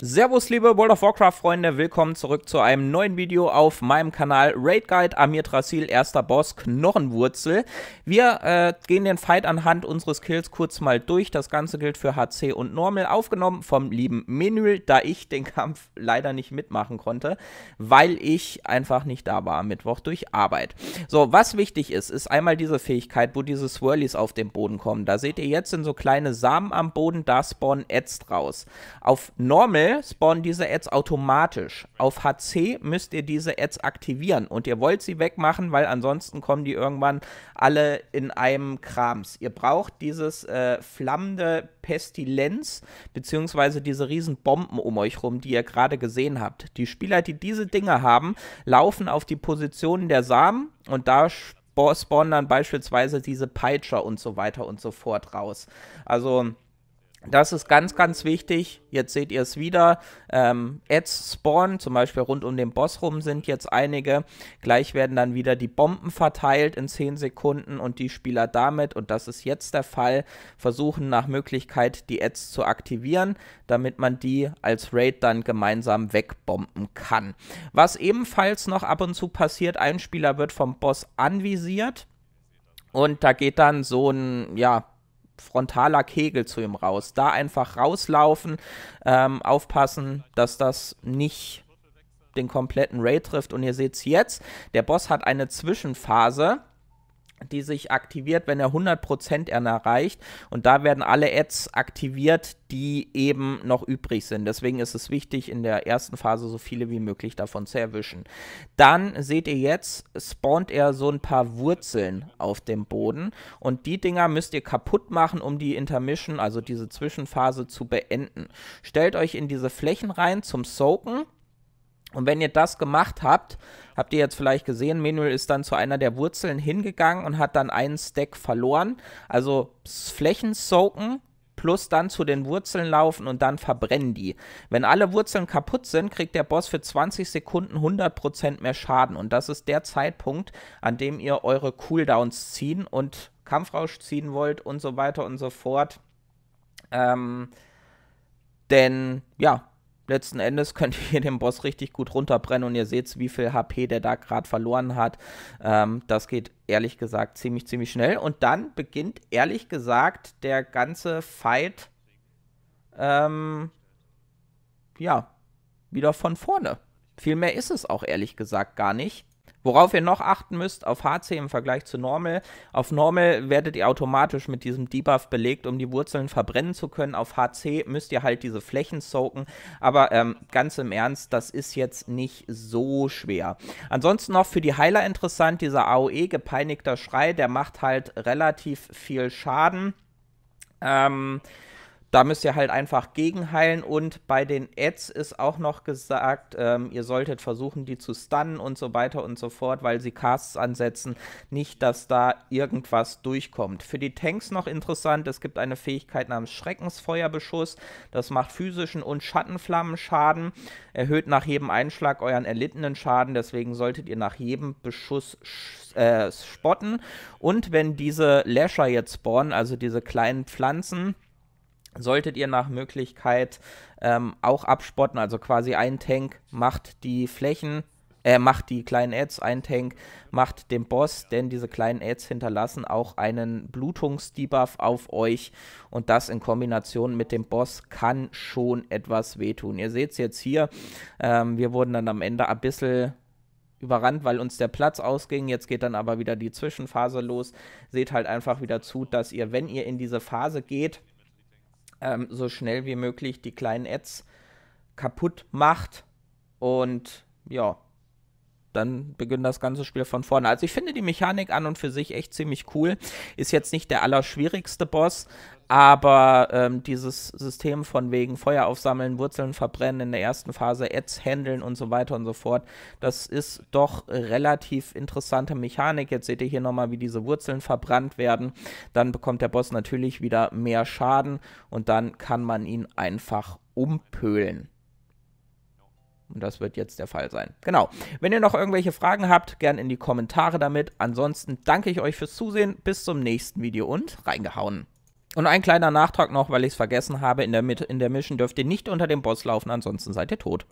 Servus liebe World of Warcraft Freunde, willkommen zurück zu einem neuen Video auf meinem Kanal Raid Guide Amir Trasil, erster Boss Knochenwurzel. Wir äh, gehen den Fight anhand unseres Kills kurz mal durch, das Ganze gilt für HC und Normal, aufgenommen vom lieben Menül, da ich den Kampf leider nicht mitmachen konnte, weil ich einfach nicht da war am Mittwoch durch Arbeit. So, was wichtig ist, ist einmal diese Fähigkeit, wo diese Swirlies auf den Boden kommen. Da seht ihr jetzt sind so kleine Samen am Boden, da spawnen Ätzt raus. Auf Normal aktuell spawnen diese Ads automatisch. Auf HC müsst ihr diese Ads aktivieren und ihr wollt sie wegmachen, weil ansonsten kommen die irgendwann alle in einem Krams. Ihr braucht dieses äh, flammende Pestilenz, beziehungsweise diese riesen Bomben um euch rum, die ihr gerade gesehen habt. Die Spieler, die diese Dinge haben, laufen auf die Positionen der Samen und da spawnen dann beispielsweise diese Peitscher und so weiter und so fort raus. Also das ist ganz, ganz wichtig. Jetzt seht ihr es wieder. Ähm, Ads spawnen, zum Beispiel rund um den Boss rum sind jetzt einige. Gleich werden dann wieder die Bomben verteilt in 10 Sekunden und die Spieler damit, und das ist jetzt der Fall, versuchen nach Möglichkeit die Ads zu aktivieren, damit man die als Raid dann gemeinsam wegbomben kann. Was ebenfalls noch ab und zu passiert, ein Spieler wird vom Boss anvisiert. Und da geht dann so ein, ja, frontaler Kegel zu ihm raus. Da einfach rauslaufen, ähm, aufpassen, dass das nicht den kompletten Raid trifft. Und ihr seht es jetzt, der Boss hat eine Zwischenphase, die sich aktiviert, wenn er 100% erreicht. Und da werden alle Ads aktiviert, die eben noch übrig sind. Deswegen ist es wichtig, in der ersten Phase so viele wie möglich davon zu erwischen. Dann seht ihr jetzt, spawnt er so ein paar Wurzeln auf dem Boden. Und die Dinger müsst ihr kaputt machen, um die Intermission, also diese Zwischenphase, zu beenden. Stellt euch in diese Flächen rein zum Soaken und wenn ihr das gemacht habt, habt ihr jetzt vielleicht gesehen, Manuel ist dann zu einer der Wurzeln hingegangen und hat dann einen Stack verloren. Also Flächen soaken plus dann zu den Wurzeln laufen und dann verbrennen die. Wenn alle Wurzeln kaputt sind, kriegt der Boss für 20 Sekunden 100% mehr Schaden und das ist der Zeitpunkt, an dem ihr eure Cooldowns ziehen und Kampfrausch ziehen wollt und so weiter und so fort. Ähm, denn ja, letzten Endes könnt ihr den Boss richtig gut runterbrennen und ihr seht, wie viel HP der da gerade verloren hat. Ähm, das geht ehrlich gesagt ziemlich, ziemlich schnell. Und dann beginnt ehrlich gesagt der ganze Fight, ähm, ja, wieder von vorne. Viel mehr ist es auch ehrlich gesagt gar nicht. Worauf ihr noch achten müsst, auf HC im Vergleich zu Normal. Auf Normal werdet ihr automatisch mit diesem Debuff belegt, um die Wurzeln verbrennen zu können. Auf HC müsst ihr halt diese Flächen soaken. Aber ähm, ganz im Ernst, das ist jetzt nicht so schwer. Ansonsten noch für die Heiler interessant, dieser AOE, gepeinigter Schrei, der macht halt relativ viel Schaden. Ähm, da müsst ihr halt einfach gegenheilen und bei den Ads ist auch noch gesagt, ähm, ihr solltet versuchen, die zu stunnen und so weiter und so fort, weil sie Casts ansetzen, nicht, dass da irgendwas durchkommt. Für die Tanks noch interessant, es gibt eine Fähigkeit namens Schreckensfeuerbeschuss, das macht physischen und Schattenflammenschaden, erhöht nach jedem Einschlag euren erlittenen Schaden, deswegen solltet ihr nach jedem Beschuss äh, spotten und wenn diese Lasher jetzt spawnen, also diese kleinen Pflanzen, solltet ihr nach Möglichkeit ähm, auch abspotten. Also quasi ein Tank macht die Flächen, äh, macht die kleinen Ads, ein Tank macht den Boss, denn diese kleinen Ads hinterlassen auch einen Blutungsdebuff auf euch und das in Kombination mit dem Boss kann schon etwas wehtun. Ihr seht es jetzt hier, ähm, wir wurden dann am Ende ein bisschen überrannt, weil uns der Platz ausging. Jetzt geht dann aber wieder die Zwischenphase los. Seht halt einfach wieder zu, dass ihr, wenn ihr in diese Phase geht, ähm, so schnell wie möglich die kleinen Ads kaputt macht und ja, dann beginnt das ganze Spiel von vorne. Also ich finde die Mechanik an und für sich echt ziemlich cool. Ist jetzt nicht der allerschwierigste Boss, aber ähm, dieses System von wegen Feuer aufsammeln, Wurzeln verbrennen in der ersten Phase, Ads handeln und so weiter und so fort, das ist doch relativ interessante Mechanik. Jetzt seht ihr hier nochmal, wie diese Wurzeln verbrannt werden. Dann bekommt der Boss natürlich wieder mehr Schaden und dann kann man ihn einfach umpölen. Und das wird jetzt der Fall sein. Genau. Wenn ihr noch irgendwelche Fragen habt, gern in die Kommentare damit. Ansonsten danke ich euch fürs Zusehen. Bis zum nächsten Video und reingehauen. Und ein kleiner Nachtrag noch, weil ich es vergessen habe. In der, in der Mission dürft ihr nicht unter dem Boss laufen, ansonsten seid ihr tot.